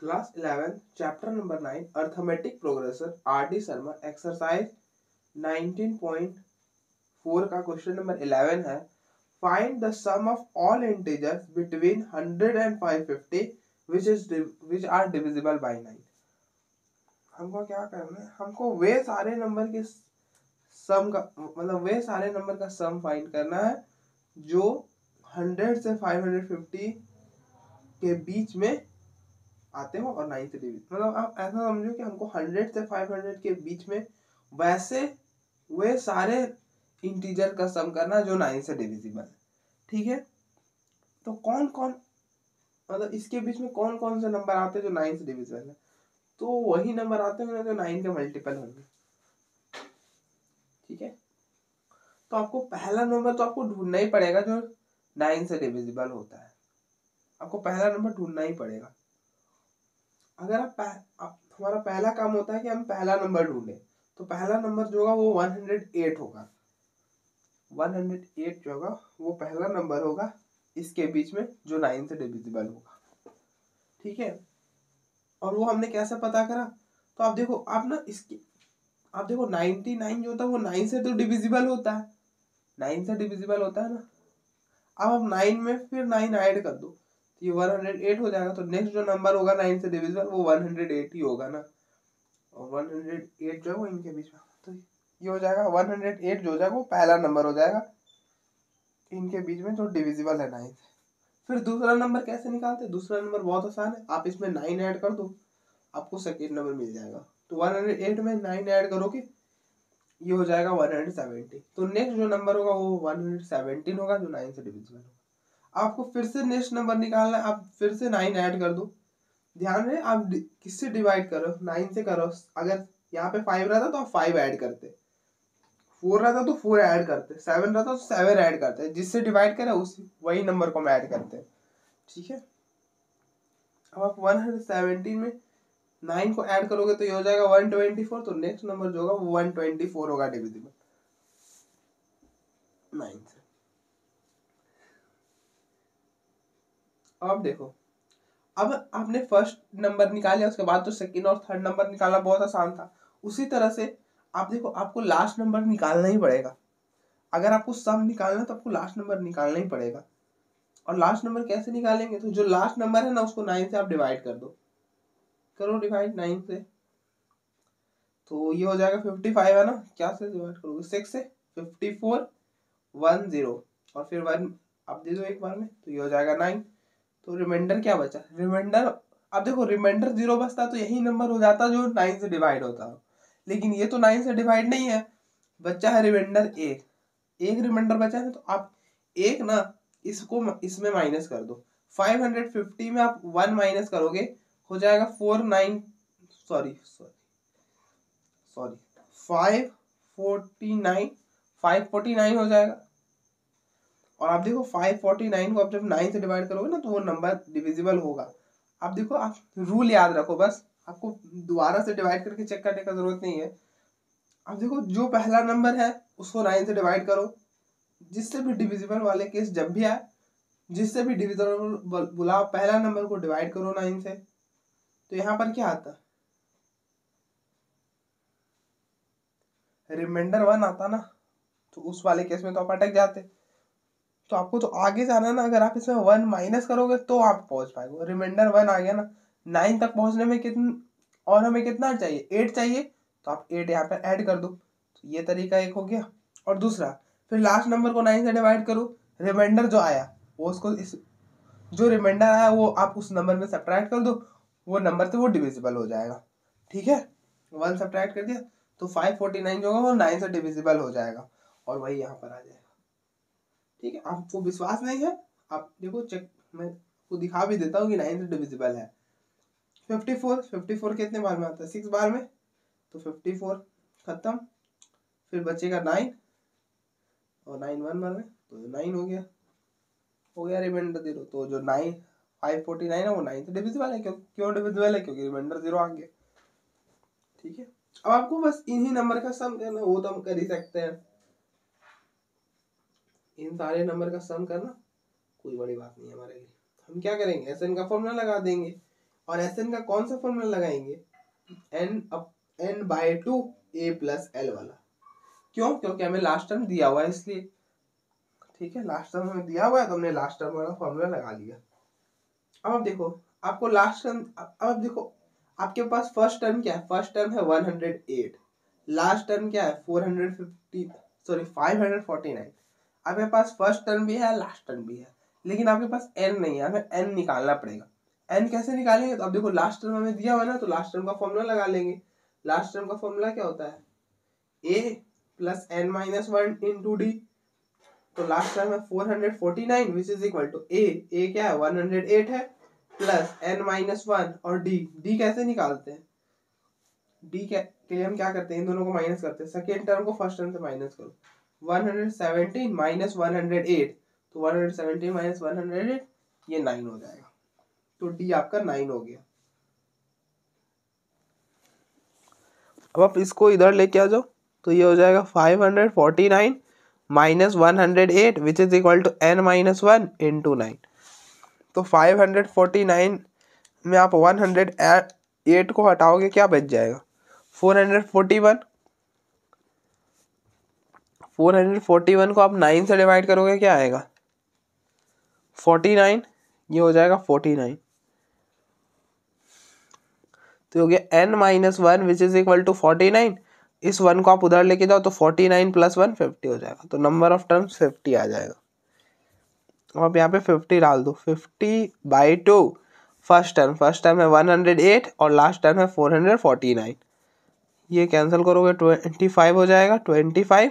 Class eleventh chapter number nine arithmetic progression R D Sharma exercise nineteen point four का question number eleven है find the sum of all integers between hundred and five fifty which is which are divisible by nine हमको क्या करना है हमको वे सारे number के सम का मतलब वे सारे नंबर का सम फाइंड करना है जो हंड्रेड से फाइव हंड्रेड फिफ्टी के बीच में आते हो और नाइन्थ डिवीजन मतलब आप ऐसा समझो कि हमको हंड्रेड से फाइव हंड्रेड के बीच में वैसे वे सारे इंटीजर का सम करना जो नाइन से डिविजिबल है ठीक है तो कौन कौन मतलब इसके बीच में कौन कौन से नंबर आते हैं जो नाइन्थ से डिविजिबल है तो वही नंबर आते होंगे जो नाइन के मल्टीपल होंगे ठीक है तो आपको पहला नंबर तो आपको ढूंढना ही पड़ेगा जो नाइन से डिविजिबल होता है आपको पहला नंबर ढूंढना ही पड़ेगा अगर आप, हमारा पहला काम होता है कि हम पहला नंबर ढूंढे तो पहला नंबर जो होगा वो वन हंड्रेड एट होगा वन हंड्रेड एट जो होगा वो पहला नंबर होगा इसके बीच में जो नाइन से डिविजिबल होगा ठीक है और वो हमने कैसे पता करा तो आप देखो आप ना इसके आप देखो नाइनटी नाइन जो होता है वो नाइन से तो डिविजिबल होता है नाइन से डिविजिबल होता है ना अब आप नाइन में फिर नाइन ऐड कर दो ये 108 हो जाएगा तो नेक्स्ट जो नंबर होगा नाइन से डिविजन वो 108 ही होगा ना और 108 जो है वो इनके बीच में तो ये हो जाएगा 108 जो हो जाएगा वो पहला नंबर हो जाएगा इनके बीच में जो डिविजिबल है नाइन से फिर दूसरा नंबर कैसे निकालते हैं दूसरा नंबर बहुत आसान है आप इसमें नाइन ऐड कर दो आपको सेकेंड नंबर मिल जाएगा तो 108 में नाइन ऐड करोगे ये हो जाएगा 170 तो नेक्स्ट जो नंबर होगा वो 117 होगा जो नाइन से डिविजिबल होगा आपको फिर से नेक्स्ट नंबर निकालना है आप फिर से नाइन ऐड कर दो ध्यान रहे आप किससे डिवाइड करो नाइन से करो अगर यहाँ पे फाइव रहता तो आप फाइव ऐड करते फोर रहता तो फोर ऐड करते सेवन रहता तो सेवन ऐड करते जिससे डिवाइड करें उस वही नंबर को हम ऐड करते हैं ठीक है अब आप वन हंड्रेड सेवेंटी में नाइन को ऐड करोगे तो ये हो जाएगा वन ट्वेंटी फोर तो नेक्स्ट नंबर जो होगा वो वन ट्वेंटी फोर होगा डिविजिबल नाइन से अब देखो अब आपने फर्स्ट नंबर निकाला उसके बाद तो सेकेंड और थर्ड नंबर निकालना बहुत आसान था उसी तरह से आप देखो आपको लास्ट नंबर निकालना ही पड़ेगा अगर आपको सम निकालना है तो आपको लास्ट नंबर निकालना ही पड़ेगा और लास्ट नंबर कैसे निकालेंगे तो जो लास्ट नंबर है ना उसको नाइन से आप डिवाइड कर दो करो डिवाइड नाइन से तो ये हो जाएगा फिफ्टी फाइव है ना क्या से डिवाइड करोगे सिक्स से फिफ्टी फोर वन जीरो और फिर वन आप दे दो एक बार में तो ये हो जाएगा नाइन तो रिमाइंडर क्या बचा रिमाइंडर अब देखो रिमाइंडर जीरो बचता तो यही नंबर हो जाता जो नाइन से डिवाइड होता लेकिन ये तो नाइन से डिवाइड नहीं है बच्चा है रिमाइंडर एक एक रिमाइंडर बचा है तो आप एक ना इसको इसमें माइनस कर दो 550 में आप वन माइनस करोगे हो जाएगा four nine sorry sorry sorry five forty nine five forty nine हो जाएगा और आप देखो फाइव फोर्टी नाइन को आप जब नाइन से डिवाइड करोगे ना तो वो नंबर डिविजिबल होगा आप देखो आप रूल याद रखो बस आपको दोबारा से डिवाइड करके चेक करने का जरूरत नहीं है आप देखो जो पहला नंबर है उसको नाइन से डिवाइड करो जिससे भी डिविजिबल वाले केस जब भी आए जिससे भी डिविजिबल बुला पहला नंबर को डिवाइड करो नाइन से तो यहाँ पर क्या आता रिमाइंडर वन आता ना तो उस वाले केस में तो आप अटक जाते तो आपको तो आगे जाना ना अगर आप इसमें वन माइनस करोगे तो आप पहुंच पाएंगे रिमाइंडर वन आ गया ना नाइन तक पहुंचने में कितन और हमें कितना चाहिए एट चाहिए तो आप एट यहाँ पर ऐड कर दो तो ये तरीका एक हो गया और दूसरा फिर लास्ट नंबर को नाइन से डिवाइड करो रिमाइंडर जो आया वो उसको इस जो रिमाइंडर आया वो आप उस नंबर में सब्ट्रैक्ट कर दो वो नंबर से वो डिविजिबल हो जाएगा ठीक है वन सब्ट्रैक्ट कर दिया तो फाइव फोर्टी नाइन जो होगा वो नाइन से डिविजिबल हो जाएगा और वही यहाँ पर आ जाएगा ठीक है आपको विश्वास नहीं है आप देखो चेक मैं आपको दिखा भी देता हूँ कि नाइन डिविजिबल है फिफ्टी फोर फिफ्टी फोर कितने बार में आता है सिक्स बार में तो फिफ्टी फोर खत्म फिर बचेगा नाइन और नाइन वन बार में तो नाइन हो गया हो गया रिमाइंडर जीरो तो जो नाइन फाइव फोर्टी नाइन है वो नाइन्थ डिविजिबल है क्यों क्यों डिविजिबल है क्योंकि रिमाइंडर जीरो आ गया ठीक है अब आपको बस इन्हीं नंबर का सम करना वो तो हम कर ही सकते हैं इन सारे नंबर का सम करना कोई बड़ी बात नहीं हमारे लिए हम क्या करेंगे एस एन का फॉर्मूला लगा देंगे और एस एन का कौन सा फॉर्मूला लगाएंगे N upon by two A plus L वाला क्यों क्योंकि हमें लास्ट टर्म दिया हुआ है इसलिए ठीक है लास्ट टर्म हमें दिया हुआ है तो हमने लास्ट टर्म वाला फॉर्मूला लगा लिया अब आप देखो आपको लास्ट टर्म अब आप देखो आपके पास फर्स्ट टर्म क्या है फर्स्ट टर्म है one hundred eight last term क्या है four hundred fifty sorry five hundred forty nine आपके पास फर्स्ट टर्म भी है लास्ट टर्म भी है लेकिन आपके पास एन नहीं है हमें एन निकालना पड़ेगा एन कैसे निकालेंगे तो अब देखो लास्ट टर्म हमें दिया हुआ ना तो लास्ट टर्म का फॉर्मूला लगा लेंगे लास्ट टर्म का फॉर्मूला क्या होता है ए plus N minus one into D तो लास्ट टर्म है four hundred forty nine which is equal to A A क्या है वन हंड्रेड एट है प्लस एन माइनस वन और डी डी कैसे निकालते हैं डी के लिए हम क्या करते हैं इन दोनों को माइनस करते हैं सेकेंड टर्म को फर्स्ट टर्म से माइनस करो 117 माइनस 108 तो 117 माइनस 108 ये नाइन हो जाएगा तो डी आपका नाइन हो गया अब आप इसको इधर लेके आ जाओ तो ये हो जाएगा 549 minus one hundred eight which is equal to N minus one into nine तो फाइव हंड्रेड फोर्टी नाइन में आप वन हंड्रेड एट को हटाओगे क्या बच जाएगा four hundred forty one four hundred forty one को आप नाइन से डिवाइड करोगे क्या आएगा फोर्टी नाइन ये हो जाएगा फोर्टी नाइन तो हो गया N minus one which is equal to forty nine इस वन को आप उधर लेके जाओ तो forty nine plus one fifty हो जाएगा तो नंबर ऑफ टर्म्स फिफ्टी आ जाएगा अब आप यहाँ पे फिफ्टी डाल दो fifty by two first term first term है वन हंड्रेड एट और लास्ट टर्म है फोर हंड्रेड फोर्टी नाइन ये कैंसिल करोगे ट्वेंटी फाइव हो जाएगा twenty five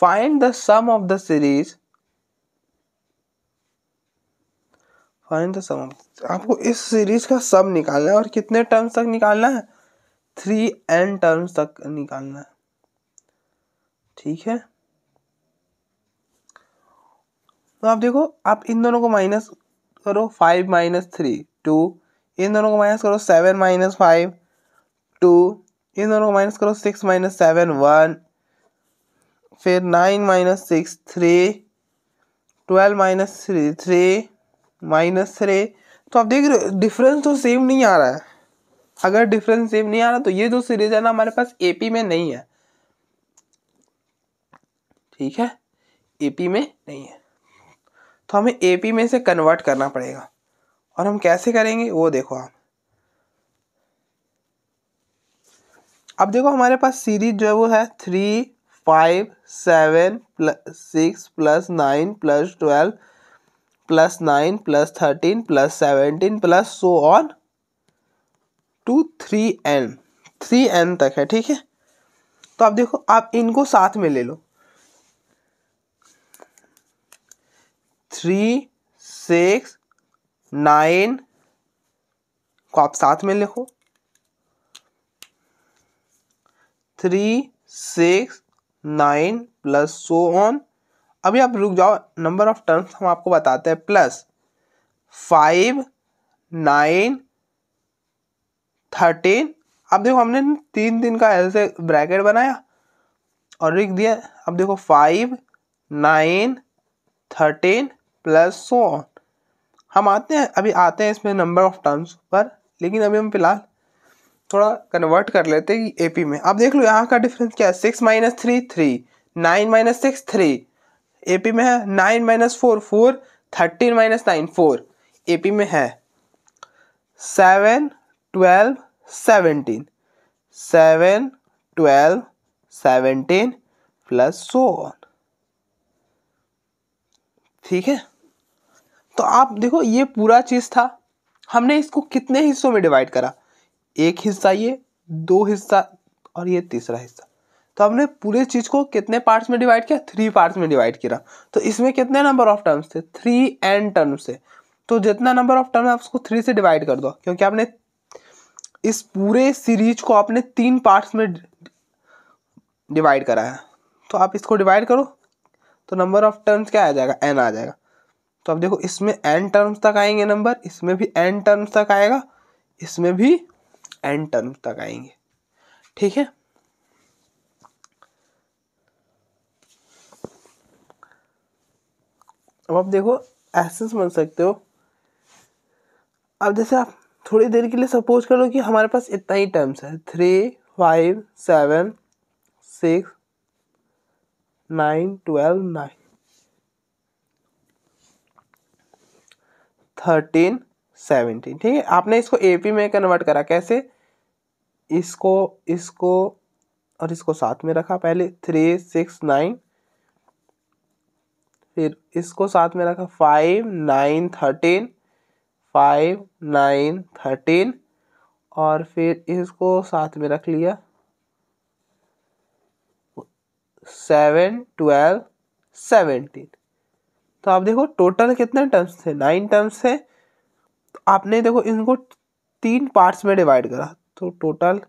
find the sum of the series find the sum आपको इस सीरीज का सम निकालना है और कितने टर्म्स तक निकालना है थ्री एन टर्म्स तक निकालना है ठीक है तो आप देखो आप इन दोनों को माइनस करो फाइव माइनस थ्री टू इन दोनों को माइनस करो सेवन माइनस फाइव टू इन दोनों को माइनस करो सिक्स माइनस सेवन वन फिर nine minus six three twelve minus three three minus three तो आप देख रहे हो डिफरेंस तो सेम नहीं आ रहा है अगर डिफरेंस सेम नहीं आ रहा तो ये जो सीरीज है ना हमारे पास एपी में नहीं है ठीक है एपी में नहीं है तो हमें एपी में से कन्वर्ट करना पड़ेगा और हम कैसे करेंगे वो देखो आप अब देखो हमारे पास सीरीज जो है वो है three five seven plus six plus nine plus twelve plus nine plus thirteen plus seventeen plus so on to three N three N तक है ठीक है तो आप देखो आप इनको साथ में ले लो थ्री सिक्स नाइन को आप साथ में लिखो three six nine plus so on अभी आप रुक जाओ नंबर ऑफ टर्म्स हम आपको बताते हैं प्लस फाइव नाइन थर्टीन अब देखो हमने तीन दिन का ऐसे ब्रैकेट बनाया और लिख दिया अब देखो five nine thirteen plus so on हम आते हैं अभी आते हैं इसमें नंबर ऑफ टर्म्स पर लेकिन अभी हम फिलहाल थोड़ा कन्वर्ट कर लेते हैं ए पी में आप देख लो यहाँ का डिफरेंस क्या है six minus three three nine minus six three A P में है nine minus four four thirteen minus nine four A P में है seven twelve seventeen seven twelve seventeen plus so ठीक है तो आप देखो ये पूरा चीज़ था हमने इसको कितने हिस्सों में डिवाइड करा एक हिस्सा ये दो हिस्सा और ये तीसरा हिस्सा तो हमने पूरे चीज़ को कितने पार्ट्स में डिवाइड किया थ्री पार्ट्स में डिवाइड किया तो इसमें कितने नंबर ऑफ टर्म्स थे थ्री एन टर्म्स थे तो जितना नंबर ऑफ टर्म है आप उसको थ्री से डिवाइड कर दो क्योंकि आपने इस पूरे सीरीज को आपने तीन पार्ट्स में डिवाइड करा है तो आप इसको डिवाइड करो तो नंबर ऑफ टर्म्स क्या आ जाएगा एन आ जाएगा तो अब देखो इसमें एन टर्म्स तक आएंगे नंबर इसमें भी एन टर्म्स तक आएगा इसमें भी एंड टर्म तक आएंगे ठीक है अब आप देखो ऐसे समझ सकते हो अब जैसे आप थोड़ी देर के लिए सपोज करो कि हमारे पास इतना ही टर्म्स है three five seven six nine twelve nine thirteen seventeen ठीक है आपने इसको एपी में कन्वर्ट करा कैसे इसको इसको और इसको साथ में रखा पहले थ्री सिक्स नाइन फिर इसको साथ में रखा five nine thirteen five nine thirteen और फिर इसको साथ में रख लिया सेवन ट्वेल्व सेवेंटीन तो आप देखो टोटल कितने टर्म्स थे नाइन टर्म्स थे आपने देखो इनको तीन पार्ट्स में डिवाइड करा तो टोटल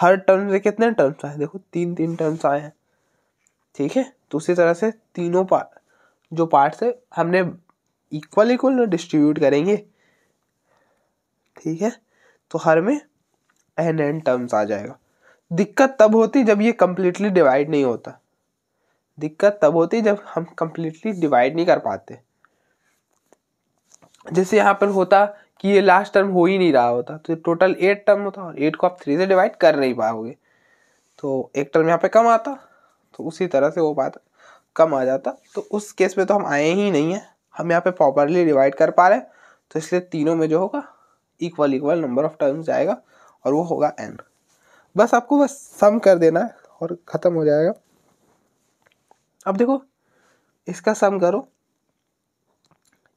हर टर्म से कितने टर्म्स आए देखो तीन तीन टर्म्स आए हैं ठीक है तो उसी तरह से तीनों पार्ट जो पार्ट्स है हमने इक्वल इक्वल डिस्ट्रीब्यूट करेंगे ठीक है तो हर में एन एन टर्म्स आ जाएगा दिक्कत तब होती जब ये कम्प्लीटली डिवाइड नहीं होता दिक्कत तब होती जब हम कम्प्लीटली डिवाइड नहीं कर पाते जैसे यहाँ पर होता कि ये लास्ट टर्म हो ही नहीं रहा होता तो टोटल एट टर्म होता और एट को आप थ्री से डिवाइड कर नहीं पाओगे तो एक टर्म यहाँ पे कम आता तो उसी तरह से वो बात कम आ जाता तो उस केस में तो हम आए ही नहीं हैं हम यहाँ पे प्रॉपरली डिवाइड कर पा रहे हैं तो इसलिए तीनों में जो होगा equal equal number of terms जाएगा और वो होगा एन बस आपको बस सम कर देना है और ख़त्म हो जाएगा अब देखो इसका सम करो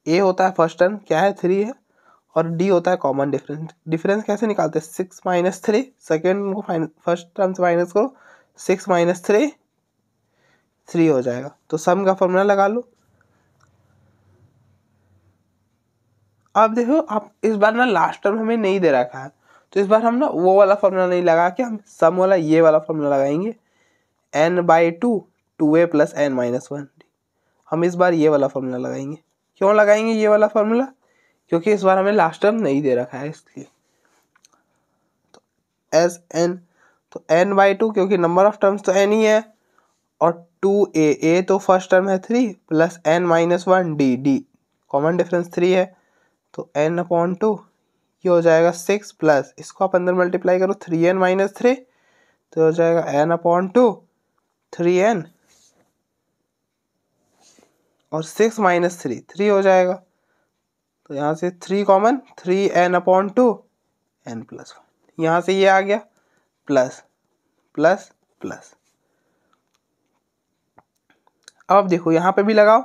ए होता है फर्स्ट टर्म क्या है थ्री है और डी होता है कॉमन डिफरेंस डिफरेंस कैसे निकालते हैं सिक्स माइनस थ्री सेकेंड को फर्स्ट टर्म से माइनस करो सिक्स माइनस थ्री थ्री हो जाएगा तो सम का फॉर्मूला लगा लो अब देखो आप इस बार ना लास्ट टर्म हमें नहीं दे रखा है तो इस बार हम ना वो वाला फॉर्मूला नहीं लगा के हम सम वाला ये वाला फॉर्मूला लगाएंगे N by two two A plus N minus one हम इस बार ये वाला फॉर्मूला लगाएंगे क्यों लगाएंगे ये वाला फॉर्मूला क्योंकि इस बार हमें लास्ट टर्म नहीं दे रखा है इसलिए तो एस एन तो एन बाई टू क्योंकि नंबर ऑफ टर्म्स तो एन ही है और टू ए ए तो फर्स्ट टर्म है three plus N minus one D D common difference three है तो एन अपॉन टू ये हो जाएगा सिक्स प्लस इसको आप अंदर मल्टीप्लाई करो थ्री एन माइनस थ्री तो हो जाएगा N upon two three N और सिक्स माइनस थ्री थ्री हो जाएगा तो यहाँ से three common three N upon two N plus one यहाँ से ये आ गया प्लस प्लस प्लस अब आप देखो यहाँ पे भी लगाओ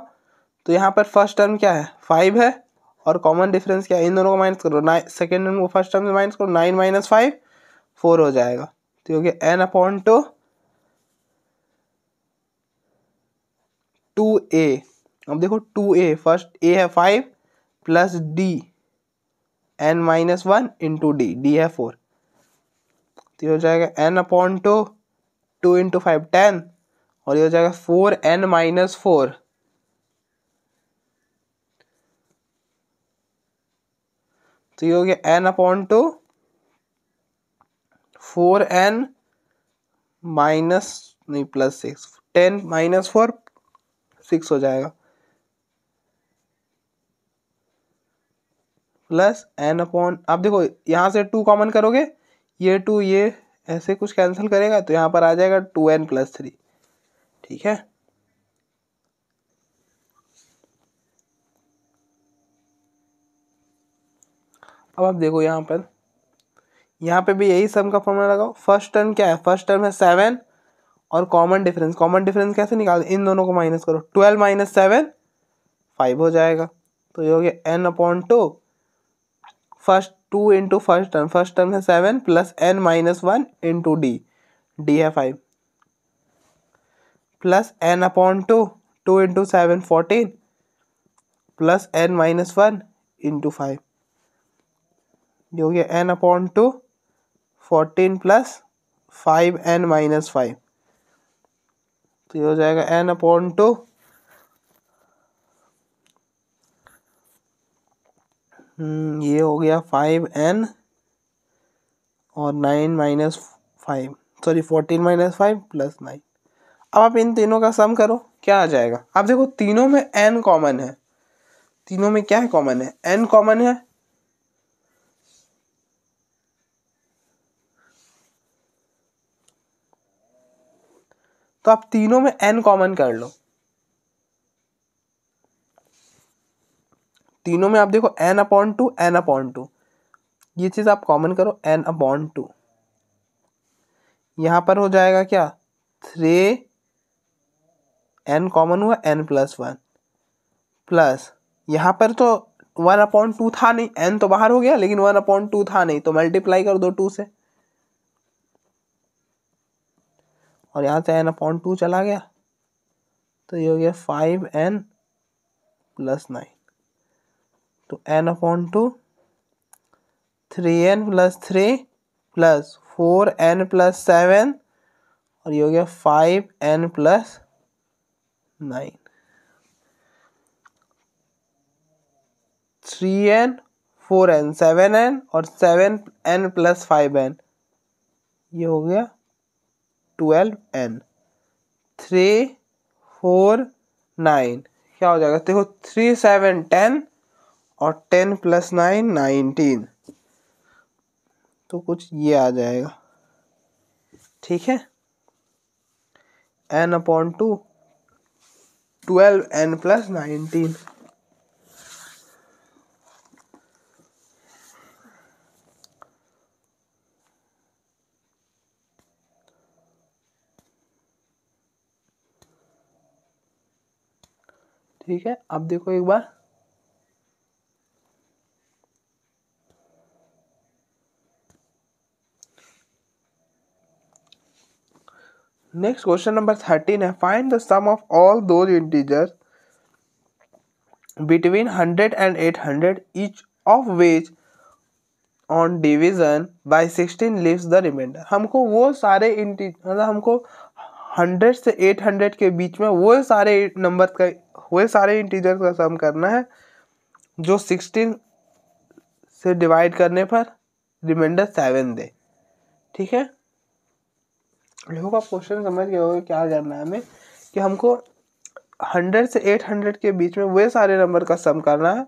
तो यहाँ पर फर्स्ट टर्म क्या है फाइव है और कॉमन डिफरेंस क्या है इन दोनों को माइनस करो नाइन सेकेंड टर्म को फर्स्ट टर्म से माइनस करो नाइन माइनस फाइव फोर हो जाएगा तो क्योंकि n upon two two a अब देखो टू ए फर्स्ट ए है five plus d n minus one into d d है फोर तो ये हो जाएगा N upon two two into five ten और ये हो जाएगा फोर एन माइनस फोर तो ये हो गया n upon two four n minus नहीं plus six ten minus four six हो जाएगा प्लस एन अपॉन आप देखो यहाँ से टू कॉमन करोगे ये टू ये ऐसे कुछ कैंसिल करेगा तो यहाँ पर आ जाएगा टू एन प्लस थ्री ठीक है अब आप देखो यहाँ पर यहाँ पे भी यही सम का फॉर्मूला लगाओ फर्स्ट टर्म क्या है फर्स्ट टर्म है सेवन और कॉमन डिफरेंस कॉमन डिफरेंस कैसे निकाल इन दोनों को माइनस करो ट्वेल्व माइनस सेवन फाइव हो जाएगा तो ये हो गया n upon two first two into first term first term है seven plus N minus one into d d है five plus n upon two two into seven fourteen plus N minus one into five ये हो गया n upon two fourteen plus five n minus five तो ये हो जाएगा N upon to हम्म, ये हो गया फाइव एन और nine minus five sorry fourteen minus five plus nine अब आप इन तीनों का सम करो क्या आ जाएगा आप देखो तीनों में एन कॉमन है तीनों में क्या है कॉमन है एन कॉमन है तो आप तीनों में एन कॉमन कर लो तीनों में आप देखो n upon two n upon two ये चीज़ आप कॉमन करो एन अपॉन टू यहाँ पर हो जाएगा क्या थ्री एन कॉमन हुआ एन प्लस वन प्लस यहाँ पर तो वन अपॉन टू था नहीं एन तो बाहर हो गया लेकिन वन अपॉन टू था नहीं तो मल्टीप्लाई कर दो टू से और यहाँ से एन अपॉन टू चला गया तो ये हो गया फाइव एन प्लस नाइन तो n upon two three n plus three plus four n plus seven और ये हो गया five n plus nine three n four n seven n और seven n plus five n ये हो गया twelve n three four nine क्या हो जाएगा देखो थ्री सेवन टेन और टेन प्लस नाइन नाइनटीन तो कुछ ये आ जाएगा ठीक है n upon to twelve n plus nineteen ठीक है अब देखो एक बार नेक्स्ट क्वेश्चन नंबर थर्टीन है find the sum of all दो integers between hundred and eight hundred each of which on division by sixteen leaves the remainder हमको वो सारे इंटीजर मतलब हमको हंड्रेड से एट हंड्रेड के बीच में वो सारे नंबर का वो सारे इंटीजर का सम करना है जो सिक्सटीन से डिवाइड करने पर रिमाइंडर सेवन दे ठीक है लोगों का क्वेश्चन समझ गया होगा क्या करना है हमें कि हमको हंड्रेड से एट हंड्रेड के बीच में वे सारे नंबर का सम करना है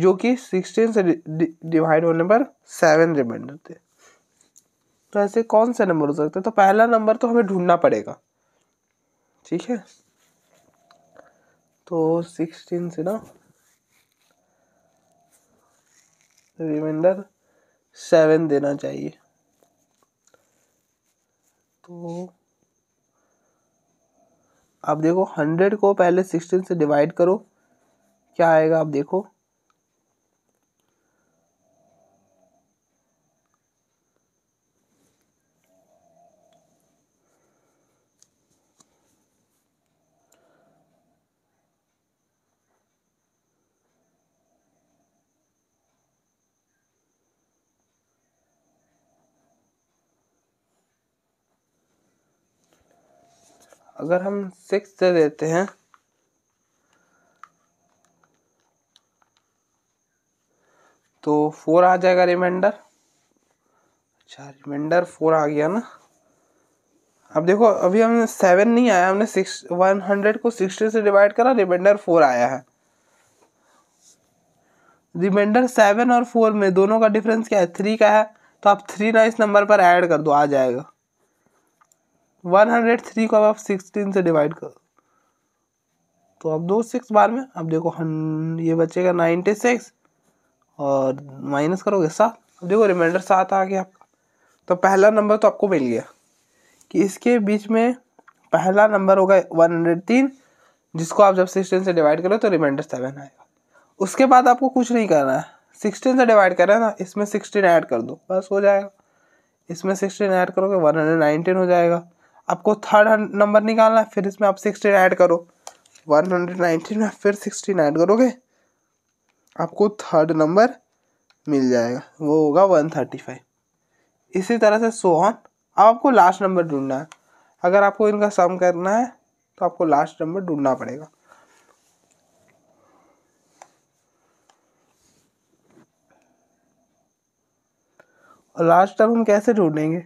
जो कि सिक्सटीन से डिवाइड होने पर सेवन रिमाइंडर थे तो ऐसे कौन से नंबर हो सकते हैं तो पहला नंबर तो हमें ढूंढना पड़ेगा ठीक है तो सिक्सटीन से ना रिमाइंडर सेवन देना चाहिए तो आप देखो हंड्रेड को पहले सिक्सटीन से डिवाइड करो क्या आएगा आप देखो अगर हम सिक्स दे देते हैं तो फोर आ जाएगा रिमाइंडर अच्छा रिमाइंडर फोर आ गया ना अब देखो अभी हमने सेवन नहीं आया हमने सिक्स वन हंड्रेड को सिक्सटी से डिवाइड करा रिमाइंडर फोर आया है रिमाइंडर सेवन और फोर में दोनों का डिफरेंस क्या है थ्री का है तो आप थ्री ना इस नंबर पर ऐड कर दो आ जाएगा वन हंड्रेड थ्री को अब आप सिक्सटीन से डिवाइड कर तो अब दो सिक्स बार में अब देखो हन ये बचेगा नाइन्टी सिक्स और माइनस करोगे सात अब देखो रिमाइंडर सात आ गया आपका तो पहला नंबर तो आपको मिल गया कि इसके बीच में पहला नंबर होगा वन हंड्रेड तीन जिसको आप जब सिक्सटीन से डिवाइड करो तो रिमाइंडर सेवन आएगा उसके बाद आपको कुछ नहीं करना है सिक्सटीन से डिवाइड करें ना इसमें सिक्सटीन ऐड कर दो बस हो जाएगा इसमें सिक्सटीन ऐड करोगे वन हंड्रेड नाइनटीन हो जाएगा आपको थर्ड नंबर निकालना है फिर इसमें आप सिक्सटीन ऐड करो वन हंड्रेड नाइनटीन में फिर सिक्सटीन ऐड करोगे आपको थर्ड नंबर मिल जाएगा वो होगा वन थर्टी फाइव इसी तरह से सो ऑन अब आपको लास्ट नंबर ढूंढना है अगर आपको इनका सम करना है तो आपको लास्ट नंबर ढूंढना पड़ेगा और लास्ट टर्म हम कैसे ढूंढेंगे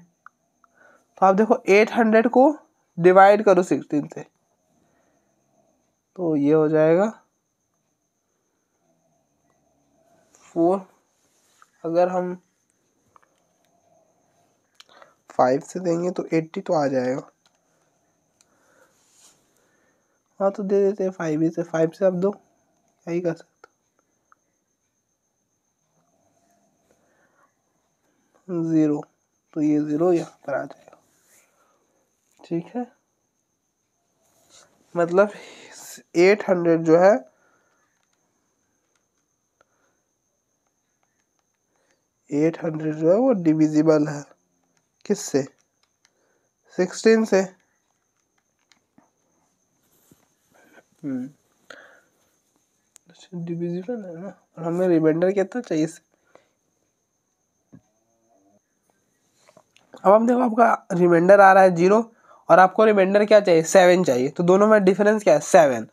तो आप देखो एट हंड्रेड को डिवाइड करो सिक्सटीन से तो ये हो जाएगा फोर अगर हम फाइव से देंगे तो एट्टी तो आ जाएगा हाँ तो दे देते हैं फाइव ही से फाइव से आप दो क्या ही कर सकते ज़ीरो तो ये ज़ीरो यहाँ पर आ जाएगा ठीक है मतलब एट हंड्रेड जो है एट हंड्रेड जो है वो डिविजिबल है किससे सिक्सटीन से डिविजिबल हम्म। अच्छा, है ना और हमें रिमाइंडर कितना चाहिए अब हम देखो आपका रिमाइंडर आ रहा है जीरो और आपको रिमाइंडर क्या चाहिए सेवन चाहिए तो दोनों में डिफरेंस क्या है सेवन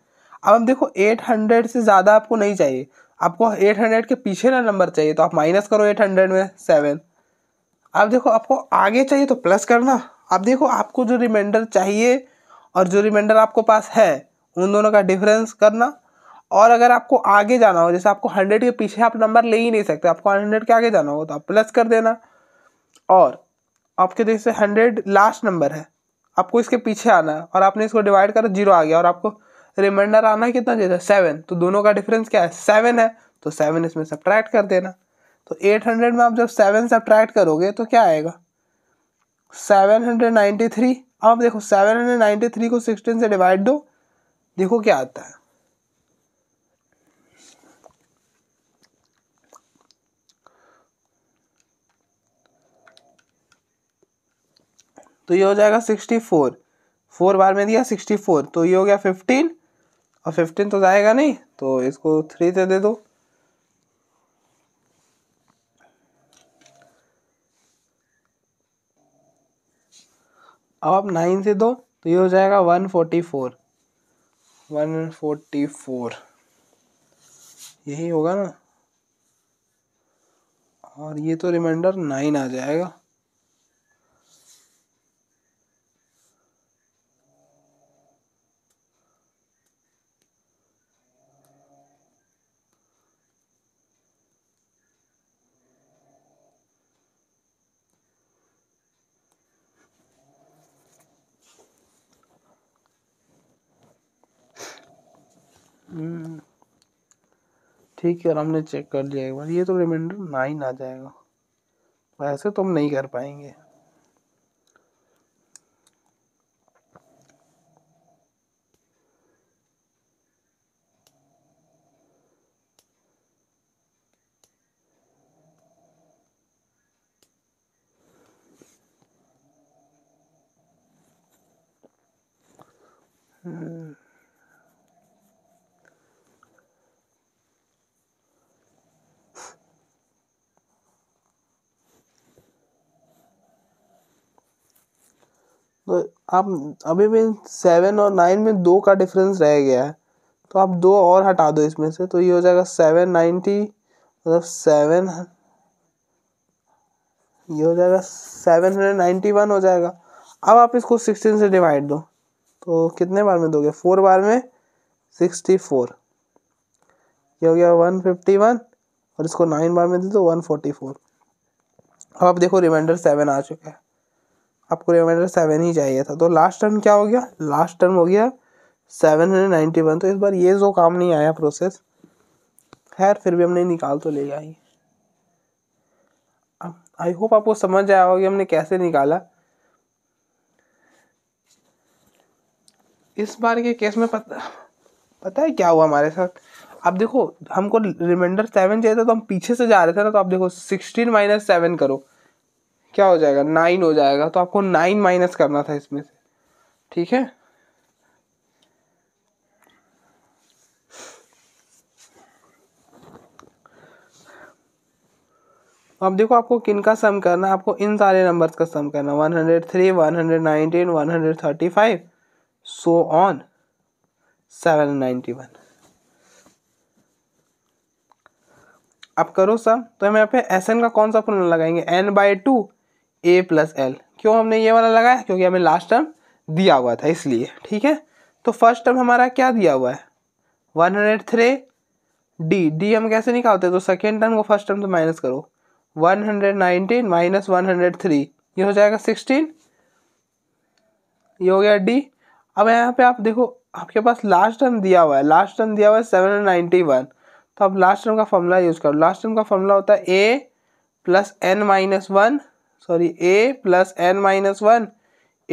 अब हम देखो एट हंड्रेड से ज़्यादा आपको नहीं चाहिए आपको एट हंड्रेड के पीछे ना नंबर चाहिए तो आप माइनस करो एट हंड्रेड में सेवन अब देखो आपको आगे चाहिए तो प्लस करना अब देखो आपको जो रिमाइंडर चाहिए और जो रिमाइंडर आपको पास है उन दोनों का डिफरेंस करना और अगर आपको आगे जाना हो जैसे आपको हंड्रेड के पीछे आप नंबर ले ही नहीं सकते आपको हंड्रेड के आगे जाना हो तो आप प्लस कर देना और आपके जैसे हंड्रेड लास्ट नंबर है आपको इसके पीछे आना है और आपने इसको डिवाइड करा जीरो आ गया और आपको रिमाइंडर आना है कितना जैसा सेवन तो दोनों का डिफरेंस क्या है सेवन है तो सेवन इसमें सब्ट्रैक्ट कर देना तो एट हंड्रेड में आप जब सेवन सब्ट्रैक्ट करोगे तो क्या आएगा सेवन हंड्रेड नाइन्टी थ्री अब देखो सेवन हंड्रेड नाइन्टी थ्री को सिक्सटीन से डिवाइड दो देखो क्या आता है तो ये हो जाएगा सिक्सटी फोर फोर बार में दिया सिक्सटी फोर तो ये हो गया फिफ्टीन और फिफ्टीन तो जाएगा नहीं तो इसको थ्री से दे दो अब आप नाइन से दो तो ये हो जाएगा one forty four one forty four यही होगा ना और ये तो रिमाइंडर नाइन आ जाएगा हम्म। ठीक है हमने चेक कर लिया एक बार ये तो रिमाइंडर नाइन आ जाएगा वैसे तो हम नहीं कर पाएंगे आप अभी भी सेवन और नाइन में दो का डिफरेंस रह गया है तो आप दो और हटा दो इसमें से तो ये हो जाएगा सेवन नाइन्टी मतलब सेवन ये हो जाएगा सेवन हंड्रेड नाइन्टी वन हो जाएगा अब आप इसको सिक्सटीन से डिवाइड दो तो कितने बार में दोगे फोर बार में सिक्सटी फोर ये हो गया वन फिफ्टी वन और इसको नाइन बार में दे दो वन फोर्टी फोर अब आप देखो रिमाइंडर सेवन आ चुका है आपको रिमाइंडर सेवन ही चाहिए था तो लास्ट टर्म क्या हो गया लास्ट टर्म हो गया सेवन हंड्रेड नाइन्टी वन तो इस बार ये जो काम नहीं आया प्रोसेस खैर फिर भी हमने निकाल तो लिया ही आई होप आपको समझ आया होगा हमने कैसे निकाला इस बार के केस में पता पता है क्या हुआ हमारे साथ अब देखो हमको रिमाइंडर सेवन चाहिए था तो हम पीछे से जा रहे थे ना तो आप देखो सिक्सटीन माइनस सेवन करो क्या हो जाएगा नाइन हो जाएगा तो आपको नाइन माइनस करना था इसमें से ठीक है अब देखो आपको किन का सम करना है आपको इन सारे नंबर्स का सम करना one one hundred hundred three nineteen one hundred thirty five so on seven one अब करो सम तो हम यहाँ पे एस एन का कौन सा फॉर्मूला लगाएंगे n by two A plus l क्यों हमने ये वाला लगाया क्योंकि हमें लास्ट टर्म दिया हुआ था इसलिए ठीक है तो फर्स्ट टर्म हमारा क्या दिया हुआ है one hundred three d d हम कैसे निकालते तो सेकेंड टर्म को फर्स्ट टर्म तो माइनस करो one hundred nineteen minus one hundred three ये हो जाएगा सिक्सटीन ये हो गया डी अब यहाँ पे आप देखो आपके पास लास्ट टर्म दिया हुआ है लास्ट टर्म दिया हुआ है सेवन हंड्रेड नाइन्टी वन तो आप लास्ट टर्म का फॉर्मूला यूज़ करो लास्ट टर्म का फॉर्मूला होता है ए plus N minus one sorry a plus N minus one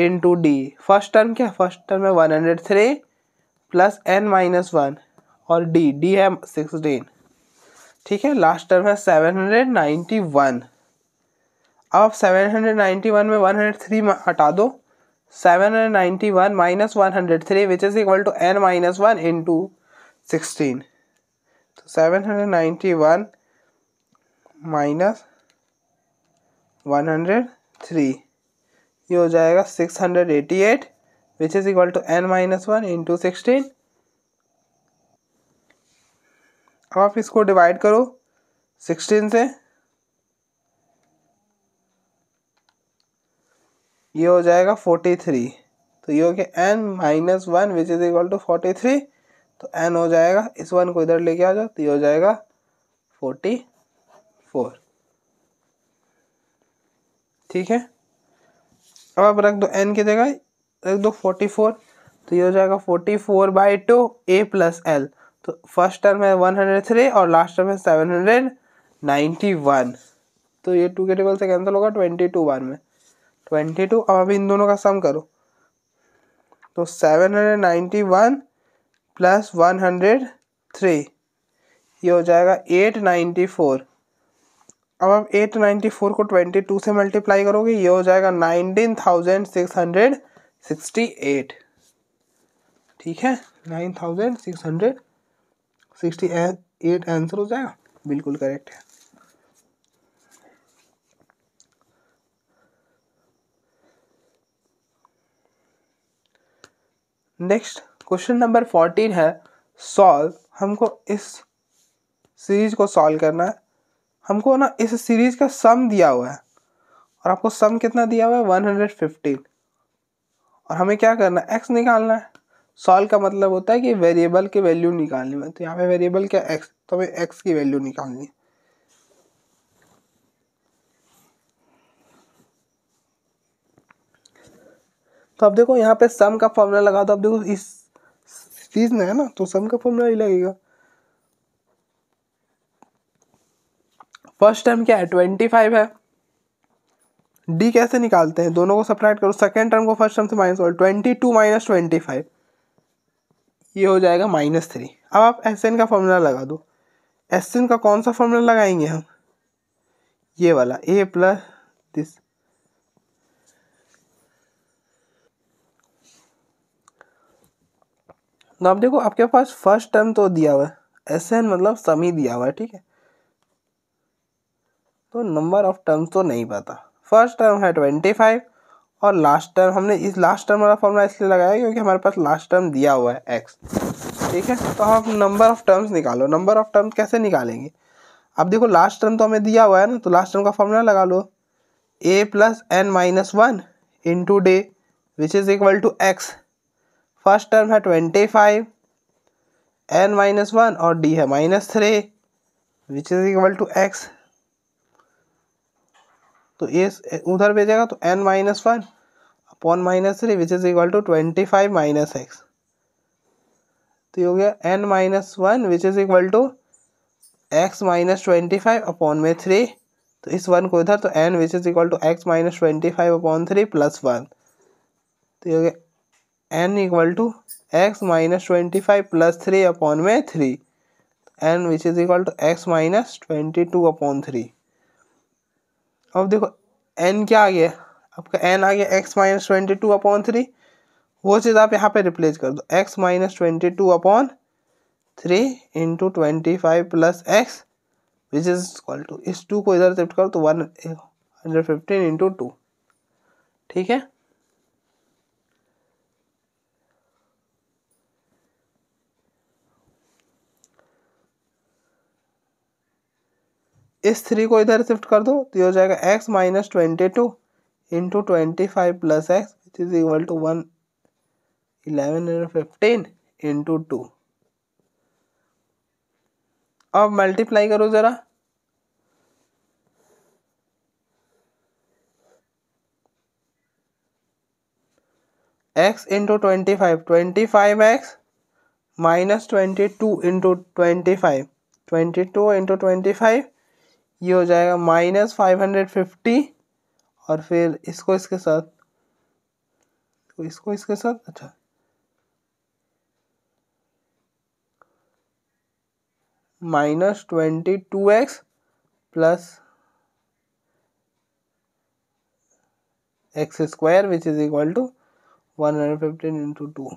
into d first term क्या फर्स्ट टर्म है one hundred three plus N minus one और डी डी है sixteen ठीक है लास्ट टर्म है सेवन हंड्रेड नाइन्टी वन अब seven hundred ninety one में one hundred three हटा दो seven hundred ninety one minus one hundred three which is equal to N minus one into sixteen तो seven hundred ninety one minus one hundred three ये हो जाएगा six hundred eighty eight which is equal to N minus one into sixteen अब आप इसको divide करो sixteen से ये हो जाएगा फोर्टी थ्री तो ये हो गया N minus one which is equal to forty three तो एन हो जाएगा इस वन को इधर लेके आ जाओ तो ये हो जाएगा फोर्टी फोर ठीक है अब आप रख दो एन की जगह रख दो फोर्टी फोर तो ये हो जाएगा forty four by two A plus l तो फर्स्ट टर्म है वन हंड्रेड थ्री और लास्ट टर्म है सेवन हंड्रेड नाइन्टी वन तो ये टू के टेबल से कैंसिल होगा ट्वेंटी टू बार में ट्वेंटी टू अब अभी इन दोनों का सम करो तो seven hundred ninety one plus one hundred three ये हो जाएगा एट नाइन्टी फोर अब आप 894 को 22 से मल्टीप्लाई करोगे ये हो जाएगा 19,668 ठीक है 9,668 आंसर हो जाएगा बिल्कुल करेक्ट है नेक्स्ट क्वेश्चन नंबर फोर्टीन है सॉल्व हमको इस सीरीज को सॉल्व करना है हमको ना इस सीरीज का सम दिया हुआ है और आपको सम कितना दिया हुआ है वन हंड्रेड फिफ्टीन और हमें क्या करना है एक्स निकालना है सॉल्व का मतलब होता है कि वेरिएबल की वैल्यू निकालनी है तो यहाँ पे वेरिएबल क्या एक्स तो हमें एक्स की वैल्यू निकालनी है तो अब देखो यहाँ पे सम का फॉर्मूला लगा दो अब देखो इस चीज़ में है ना तो सम का फॉर्मूला ही लगेगा फर्स्ट टर्म क्या है ट्वेंटी फाइव है डी कैसे निकालते हैं दोनों को सप्राइट करो सेकेंड टर्म को फर्स्ट टर्म से माइनस करो twenty two minus twenty five ये हो जाएगा माइनस थ्री अब आप एस एन का फॉर्मूला लगा दो एस एन का कौन सा फॉर्मूला लगाएंगे हम ये वाला ए प्लस दिस अब देखो आपके पास फर्स्ट टर्म तो दिया हुआ है एस एन मतलब समी दिया हुआ है ठीक है तो नंबर ऑफ टर्म्स तो नहीं पता फर्स्ट टर्म है ट्वेंटी फाइव और लास्ट टर्म हमने इस लास्ट टर्म वाला फॉर्मूला इसलिए लगाया क्योंकि हमारे पास लास्ट टर्म दिया हुआ है एक्स ठीक है तो हम नंबर ऑफ टर्म्स निकालो नंबर ऑफ टर्म्स कैसे निकालेंगे अब देखो लास्ट टर्म तो हमें दिया हुआ है ना तो लास्ट टर्म का फॉर्मूला लगा लो a plus N minus one into d which is equal to x first term है twenty five n minus one और डी है minus three which is equal to x तो ये उधर भेजेगा तो n minus one upon minus three which is equal to twenty five minus x तो ये हो गया N minus one which is equal to x minus twenty five upon में थ्री तो इस वन को इधर तो n which is equal to x minus twenty five upon three plus one तो ये हो गया n equal to x minus twenty five plus three upon में three n which is equal to x minus twenty two upon three अब देखो N क्या आ गया आपका एन आ गया x minus twenty two upon three वो चीज़ आप यहाँ पे रिप्लेस कर दो x minus twenty two upon three into twenty five plus x which is equal to इस टू को इधर शिफ्ट करो तो one hundred fifteen into two ठीक है इस थ्री को इधर शिफ्ट कर दो तो ये हो जाएगा x minus twenty two into twenty five plus x which is equal to one eleven into fifteen into two अब मल्टीप्लाई करो ज़रा x into twenty five twenty five x minus twenty two into twenty five twenty two into twenty five ये हो जाएगा minus five hundred fifty और फिर इसको इसके साथ तो इसको इसके साथ अच्छा minus twenty two x plus x square which is equal to one hundred fifteen into two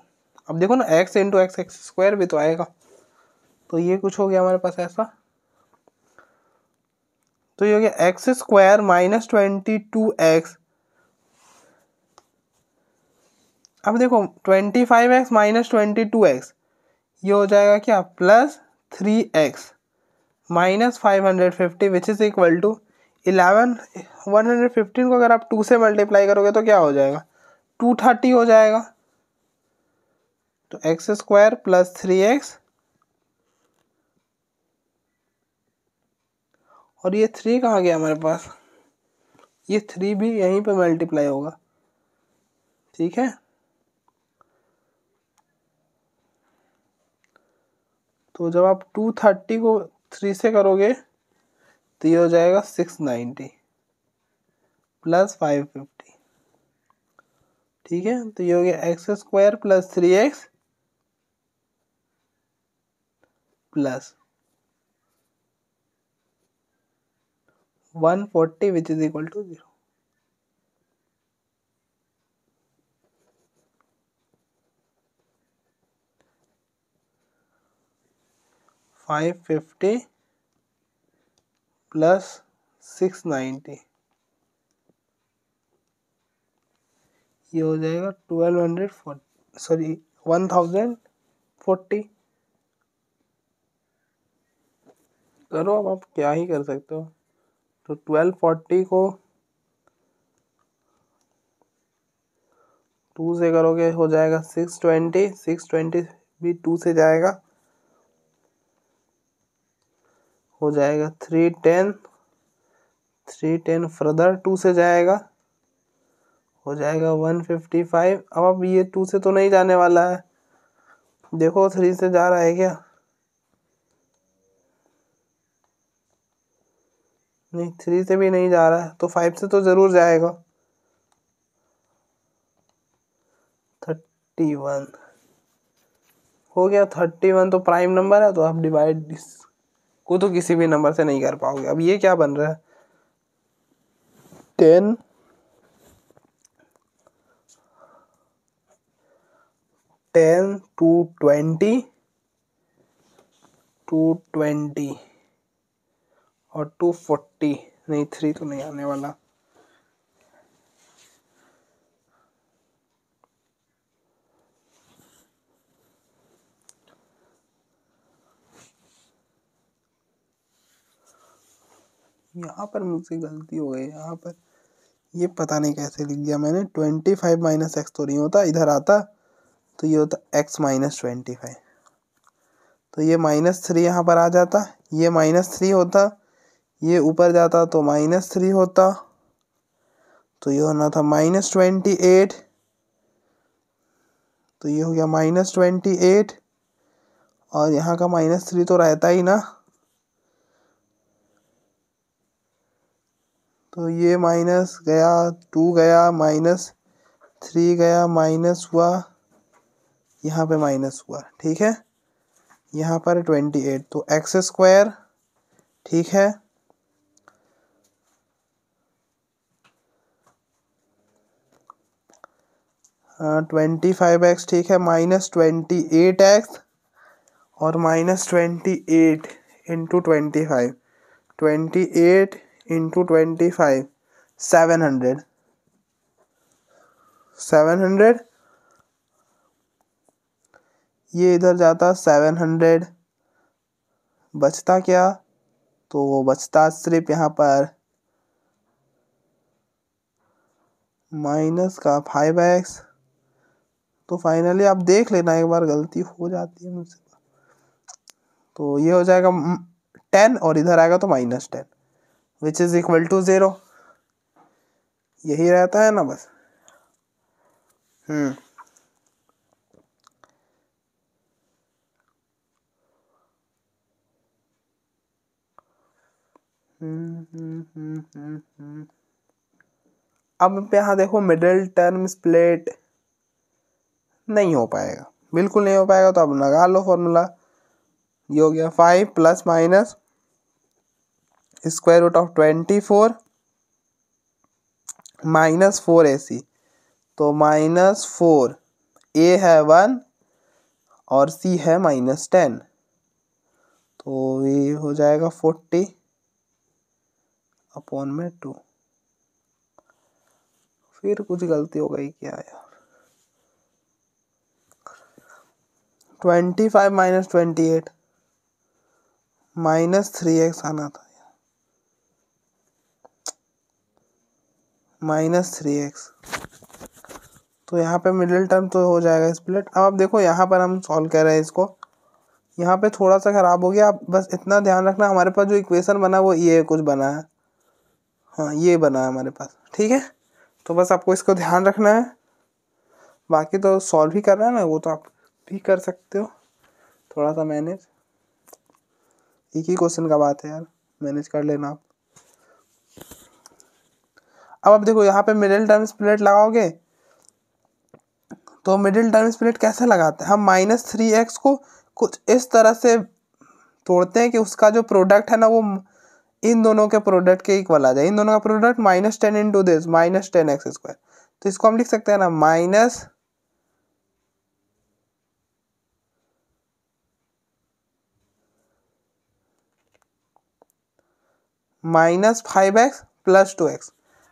अब देखो ना x into x x square भी तो आएगा तो ये कुछ हो गया हमारे पास ऐसा तो ये हो गया x square minus twenty two x अब देखो twenty five x minus twenty two x ये हो जाएगा क्या plus three x minus five hundred fifty which is equal to eleven one hundred fifteen को अगर आप टू से मल्टीप्लाई करोगे तो क्या हो जाएगा टू थर्टी हो जाएगा तो x square plus three x और ये थ्री कहाँ गया हमारे पास ये थ्री भी यहीं पर मल्टीप्लाई होगा ठीक है तो जब आप टू थर्टी को थ्री से करोगे तो ये हो जाएगा six ninety plus five fifty ठीक है तो ये हो गया x square plus three x plus one forty which is equal to zero five fifty plus six ninety ये हो जाएगा twelve hundred forty sorry one thousand forty करो अब आप क्या ही कर सकते हो तो ट्वेल्व फोर्टी को टू से करोगे हो जाएगा सिक्स ट्वेंटी सिक्स ट्वेंटी भी टू से जाएगा हो जाएगा three ten three ten further two से जाएगा हो जाएगा वन फिफ्टी फाइव अब अब ये टू से तो नहीं जाने वाला है देखो थ्री से जा रहा है क्या नहीं थ्री से भी नहीं जा रहा है तो फाइव से तो ज़रूर जाएगा थर्टी वन हो गया थर्टी वन तो प्राइम नंबर है तो आप डिवाइड को तो किसी भी नंबर से नहीं कर पाओगे अब ये क्या बन रहा है ten ten two twenty two twenty और टू फोर्टी नहीं थ्री तो नहीं आने वाला यहाँ पर मुझसे गलती हो गई यहाँ पर ये पता नहीं कैसे लिख दिया मैंने ट्वेंटी फाइव माइनस एक्स तो नहीं होता इधर आता तो ये होता एक्स माइनस ट्वेंटी फाइव तो ये माइनस थ्री यहाँ पर आ जाता ये माइनस थ्री होता ये ऊपर जाता तो माइनस थ्री होता तो ये होना था माइनस ट्वेंटी एट तो ये हो गया माइनस ट्वेंटी एट और यहाँ का माइनस थ्री तो रहता ही ना तो ये माइनस गया टू गया माइनस थ्री गया माइनस हुआ यहाँ पे माइनस हुआ ठीक है यहाँ पर ट्वेंटी एट तो एक्स स्क्वायर ठीक है ट्वेंटी फाइव एक्स ठीक है माइनस ट्वेंटी एट एक्स और minus twenty eight into twenty five twenty eight into twenty five seven hundred seven hundred ये इधर जाता सेवन हंड्रेड बचता क्या तो वो बचता सिर्फ यहाँ पर माइनस का फाइव एक्स तो फाइनली आप देख लेना एक बार गलती हो जाती है मुझसे तो, तो ये हो जाएगा टेन और इधर आएगा तो minus ten which is equal to zero यही रहता है ना बस हम्म, हम्म, हम्म, हम्म अब यहाँ देखो मिडिल टर्म स्प्लिट नहीं हो पाएगा बिल्कुल नहीं हो पाएगा तो आप लगा लो फॉर्मूला ये हो गया five plus minus square root of twenty four minus four a c तो माइनस फोर ए है वन और सी है माइनस टेन तो ये हो जाएगा फोर्टी अपॉन में टू फिर कुछ गलती हो गई क्या यार twenty five minus twenty eight minus three x आना था माइनस थ्री एक्स तो यहाँ पे मिडिल टर्म तो हो जाएगा स्प्लिट अब आप देखो यहाँ पर हम सॉल्व कर रहे हैं इसको यहाँ पे थोड़ा सा ख़राब हो गया आप बस इतना ध्यान रखना हमारे पास जो इक्वेशन बना वो ये कुछ बना है हाँ ये बना है हमारे पास ठीक है तो बस आपको इसको ध्यान रखना है बाकी तो सॉल्व ही करना है ना वो तो आप भी कर सकते हो थोड़ा सा मैनेज एक ही क्वेश्चन का बात है यार मैनेज कर लेना आप अब आप देखो यहाँ पे मिडिल टर्म स्प्लिट लगाओगे तो मिडिल टर्म स्प्लिट कैसे लगाते हैं हम माइनस थ्री एक्स को कुछ इस तरह से तोड़ते हैं कि उसका जो प्रोडक्ट है ना वो इन दोनों के प्रोडक्ट के इक्वल आ जाए इन दोनों का product minus ten into this minus ten x square तो इसको हम लिख सकते हैं ना minus minus five x plus two x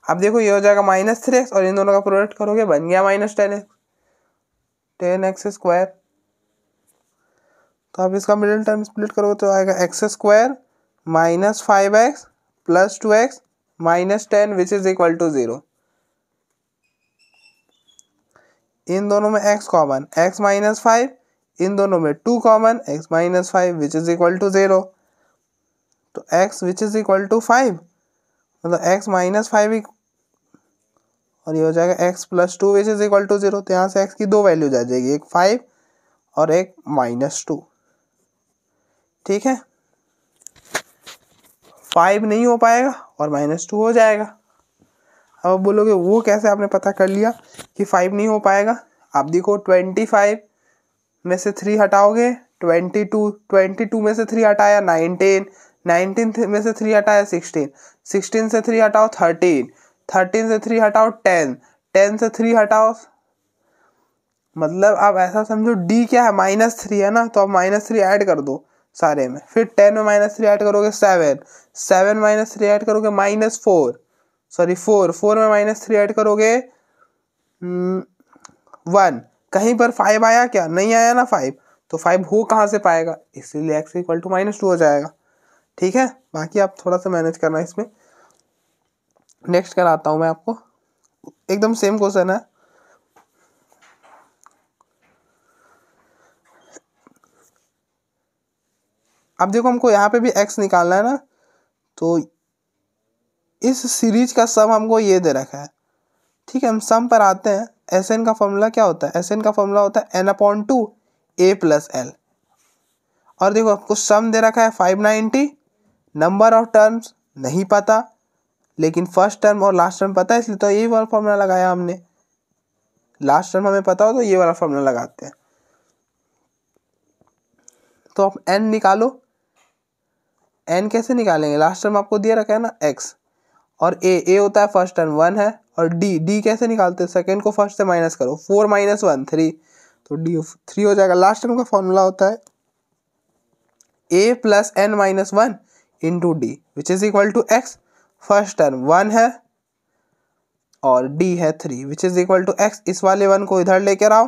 अब देखो ये हो जाएगा माइनस थ्री एक्स और इन दोनों का प्रोडक्ट करोगे बन गया minus ten x ten x square तो आप इसका मिडिल टर्म स्प्लिट करोगे तो आएगा x square minus five x plus two x minus ten which is equal to zero इन दोनों में x common x minus five इन दोनों में two common x minus five which is equal to zero तो x which is equal to five मतलब x minus five और ये हो जाएगा x plus two which is equal to zero तो यहाँ से एक्स की दो वैल्यू जा जाएगी एक फाइव और एक माइनस टू ठीक है फाइव नहीं हो पाएगा और माइनस टू हो जाएगा अब बोलोगे वो कैसे आपने पता कर लिया कि फाइव नहीं हो पाएगा आप देखो ट्वेंटी फाइव में से थ्री हटाओगे ट्वेंटी टू ट्वेंटी टू में से थ्री हटाया नाइनटीन नाइनटीन में से थ्री हटाया सिक्सटीन सिक्सटीन से थ्री हटाओ थर्टीन थर्टीन से थ्री हटाओ टेन टेन से थ्री हटाओ मतलब आप ऐसा समझो डी क्या है माइनस थ्री है ना तो आप माइनस थ्री ऐड कर दो सारे में फिर टेन में माइनस थ्री ऐड करोगे seven seven minus three add करोगे minus four sorry four four में माइनस थ्री ऐड करोगे वन हम्म, कहीं पर फाइव आया क्या नहीं आया ना फाइव तो फाइव हो कहाँ से पाएगा इसीलिए x equal to minus two हो जाएगा ठीक है बाकी आप थोड़ा सा मैनेज करना इसमें नेक्स्ट कराता हूँ मैं आपको एकदम सेम क्वेश्चन है अब देखो हमको यहाँ पे भी एक्स निकालना है ना तो इस सीरीज का सम हमको ये दे रखा है ठीक है हम सम पर आते हैं एस एन का फॉर्मूला क्या होता है एस एन का फॉर्मूला होता है एन अपॉन टू ए प्लस एल और देखो आपको सम दे रखा है five ninety number of terms नहीं पता लेकिन फर्स्ट टर्म और लास्ट टर्म पता है इसलिए तो ये वाला फॉर्मूला लगाया हमने लास्ट टर्म हमें पता हो तो ये वाला फॉर्मूला लगाते हैं तो आप एन निकालो एन कैसे निकालेंगे लास्ट टर्म आपको दिया रखा है ना एक्स और ए ए होता है फर्स्ट टर्म वन है और डी डी कैसे निकालते हैं सेकेंड को फर्स्ट से माइनस करो फोर माइनस वन थ्री तो डी थ्री हो जाएगा लास्ट टर्म का फॉर्मूला होता है ए plus N minus one into d which is equal to x first term one है और डी है three which is equal to x इस वाले वन को इधर लेकर आओ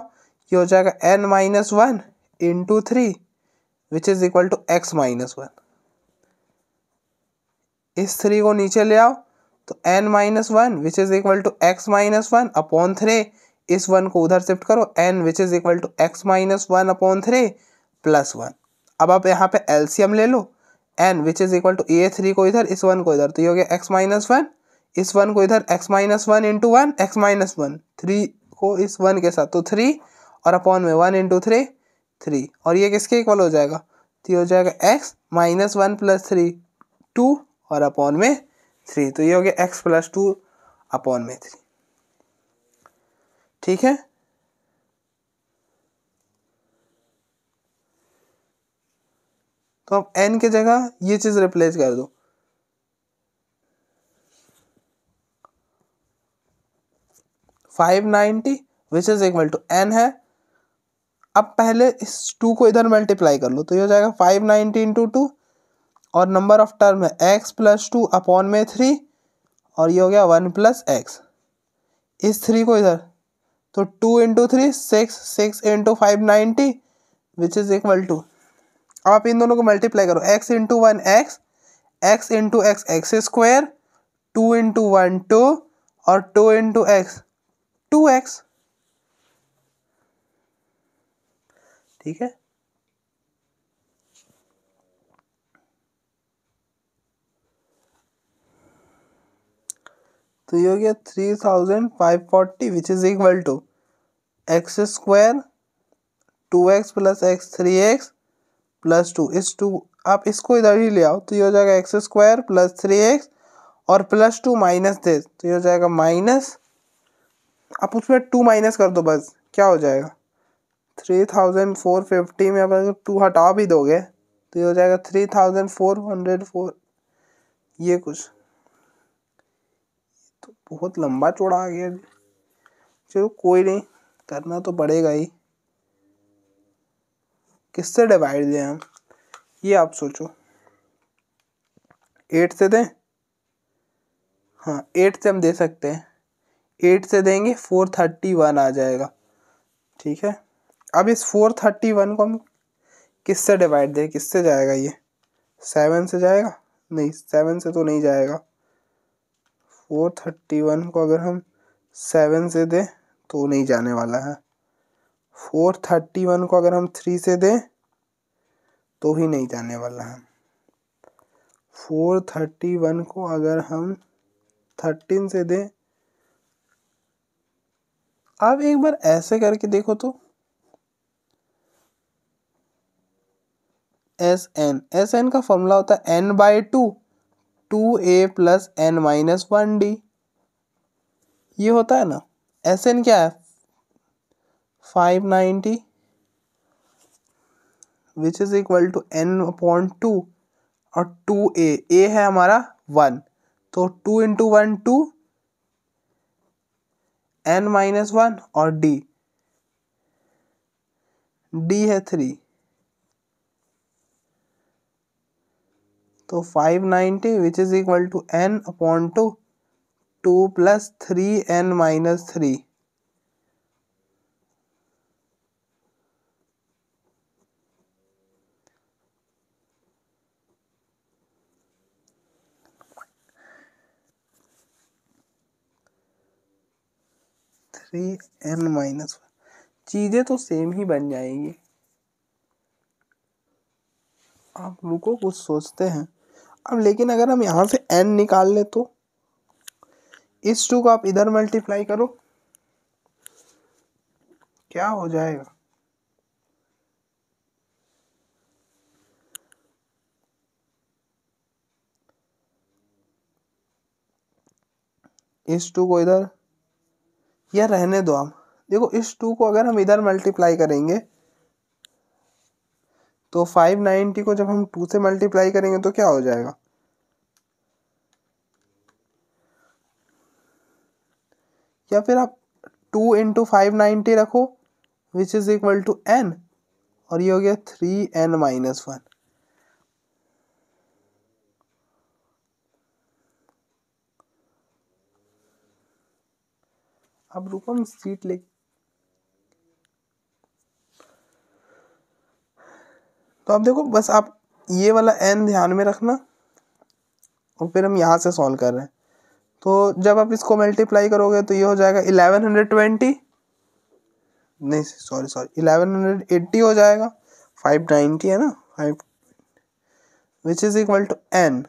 ये हो जाएगा n minus one into three which is equal to x minus one इस थ्री को नीचे ले आओ तो n minus one which is equal to x minus one upon three इस वन को उधर शिफ्ट करो n which is equal to x minus one upon three plus one अब आप यहाँ पे एलसीएम ले लो n which is equal to a three को इधर इस वन को इधर तो ये हो गया एक्स माइनस वन इस वन को इधर x minus one into one x minus one three को इस वन के साथ तो थ्री और अपॉन में वन इंटू थ्री थ्री और ये किसके इक्वल हो जाएगा तो ये हो जाएगा x minus one plus three two और अपॉन में थ्री तो ये हो गया एक्स प्लस टू अपॉन में थ्री ठीक है तो आप एन के जगह ये चीज़ रिप्लेस कर दो five ninety which is equal to n है अब पहले इस टू को इधर मल्टीप्लाई कर लो तो ये हो जाएगा फाइव नाइन्टी इंटू टू और नंबर ऑफ टर्म है एक्स प्लस टू अपॉन में थ्री और ये हो गया वन प्लस एक्स इस थ्री को इधर तो two into three six six into five ninety which is equal to आप इन दोनों को मल्टीप्लाई करो x into one x x into x x square two into one two और two into x two x ठीक है तो ये हो गया three thousand five forty which is equal to x square two x plus x three x plus two इस two आप इसको इधर ही ले आओ तो ये हो जाएगा x square plus three x और प्लस टू माइनस दिस तो ये हो जाएगा माइनस आप उसमें टू माइनस कर दो बस क्या हो जाएगा थ्री थाउजेंड फोर फिफ्टी में आप टू हटा भी दोगे तो ये हो जाएगा three thousand four hundred four ये कुछ तो बहुत लंबा चौड़ा आ गया चलो कोई नहीं करना तो पड़ेगा ही किससे डिवाइड दें हम ये आप सोचो एट से दें हाँ एट से हम दे सकते हैं एट से देंगे फोर थर्टी वन आ जाएगा ठीक है अब इस फोर थर्टी वन को हम किससे डिवाइड दें किससे जाएगा ये सेवन से जाएगा नहीं सेवन से तो नहीं जाएगा फोर थर्टी वन को अगर हम सेवन से दें तो नहीं जाने वाला है फोर थर्टी वन को अगर हम थ्री से दें तो भी नहीं जाने वाला है फोर थर्टी वन को अगर हम थर्टीन से दें आप एक बार ऐसे करके देखो तो एस एन एस एन का फॉर्मूला होता है n by two two A plus N minus one d ये होता है ना एस एन क्या है 590 which is equal to n upon two और टू ए ए है हमारा वन तो two into one two N minus one और डी डी है थ्री तो five ninety which is equal to n upon two two plus three n minus three three n minus one चीज़ें तो same ही बन जाएंगी आप रुको कुछ सोचते हैं अब लेकिन अगर हम यहाँ से एन निकाल ले तो इस टू को आप इधर मल्टीप्लाई करो क्या हो जाएगा इस टू को इधर या रहने दो आप देखो इस टू को अगर हम इधर मल्टीप्लाई करेंगे तो फाइव नाइन्टी को जब हम टू से मल्टीप्लाई करेंगे तो क्या हो जाएगा या फिर आप टू इंटू फाइव नाइन्टी रखो which is equal to n और ये हो गया थ्री एन माइनस वन अब रुको हम सीट ले तो आप देखो बस आप ये वाला एन ध्यान में रखना और फिर हम यहाँ से सॉल्व कर रहे हैं तो जब आप इसको मल्टीप्लाई करोगे तो ये हो जाएगा इलेवन हंड्रेड ट्वेंटी नहीं sorry sorry eleven hundred eighty हो जाएगा फाइव नाइन्टी है ना five which is equal to n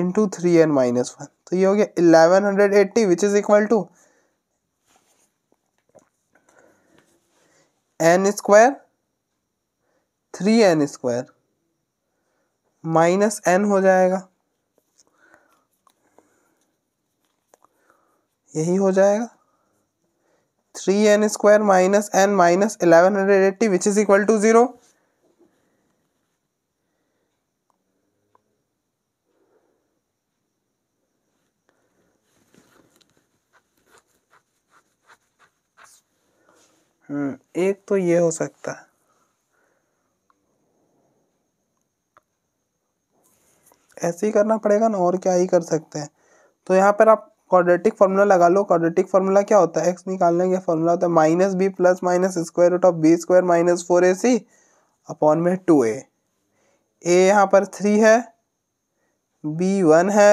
into three n minus one तो ये हो गया eleven hundred eighty which is equal to n square three n square minus n हो जाएगा यही हो जाएगा three n square minus n minus eleven hundred eighty which is equal to zero hmm, एक तो ये हो सकता है ऐसे ही करना पड़ेगा ना और क्या ही कर सकते हैं तो यहाँ पर आप क्वाड्रेटिक फार्मूला लगा लो क्वाड्रेटिक फार्मूला क्या होता है एक्स निकालने का फार्मूला होता है minus b plus minus square root of b square minus four a c upon में टू ए ए यहाँ पर थ्री है बी वन है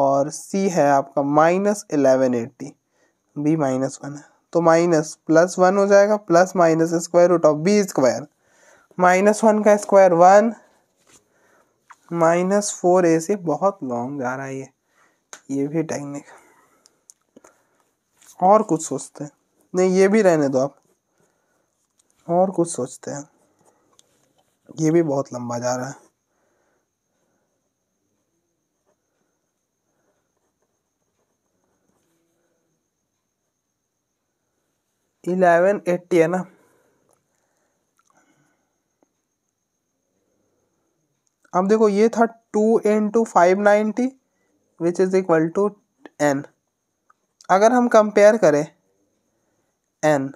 और सी है आपका minus eleven eighty b minus one है तो माइनस प्लस वन हो जाएगा plus minus square root of b square minus one का square one minus four a से बहुत लॉन्ग जा रहा है ये ये भी टेक्निक और कुछ सोचते हैं नहीं ये भी रहने दो आप और कुछ सोचते हैं ये भी बहुत लंबा जा रहा है इलेवन एट्टी है ना अब देखो ये था two into five ninety which is equal to n अगर हम कंपेयर करें एन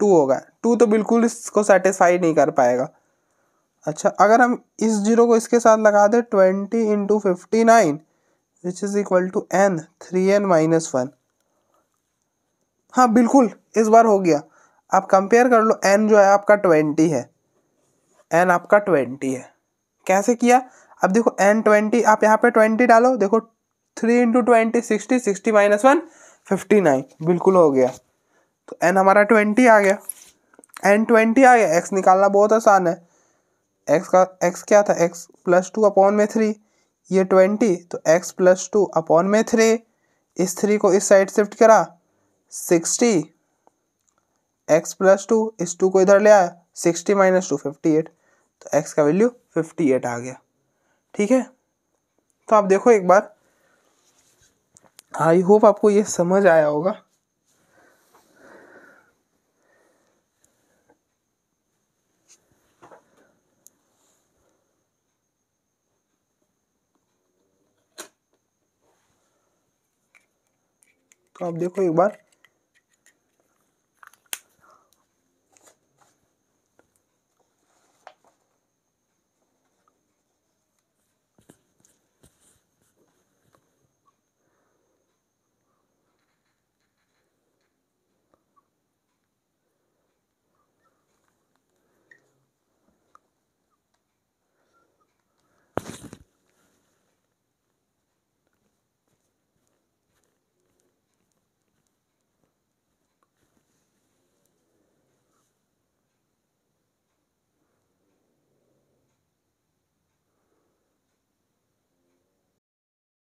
टू होगा टू तो बिल्कुल इसको सेटिस्फाई नहीं कर पाएगा अच्छा अगर हम इस जीरो को इसके साथ लगा दें twenty into fifty nine which is equal to n three n minus one हाँ बिल्कुल इस बार हो गया आप कंपेयर कर लो एन जो है आपका ट्वेंटी है एन आपका ट्वेंटी है कैसे किया अब देखो एन ट्वेंटी आप यहाँ पे ट्वेंटी डालो देखो three into twenty sixty sixty minus one fifty nine बिल्कुल हो गया तो एन हमारा ट्वेंटी आ गया एन ट्वेंटी आ गया एक्स निकालना बहुत आसान है एक्स का एक्स क्या था एक्स प्लस टू अपॉन में थ्री ये ट्वेंटी तो एक्स प्लस टू अपॉन में थ्री इस थ्री को इस साइड शिफ्ट करा सिक्सटी एक्स प्लस टू इस टू को इधर ले आया sixty minus two fifty eight तो एक्स का वैल्यू फिफ्टी एट आ गया ठीक है तो आप देखो एक बार आई होप आपको ये समझ आया होगा तो आप देखो एक बार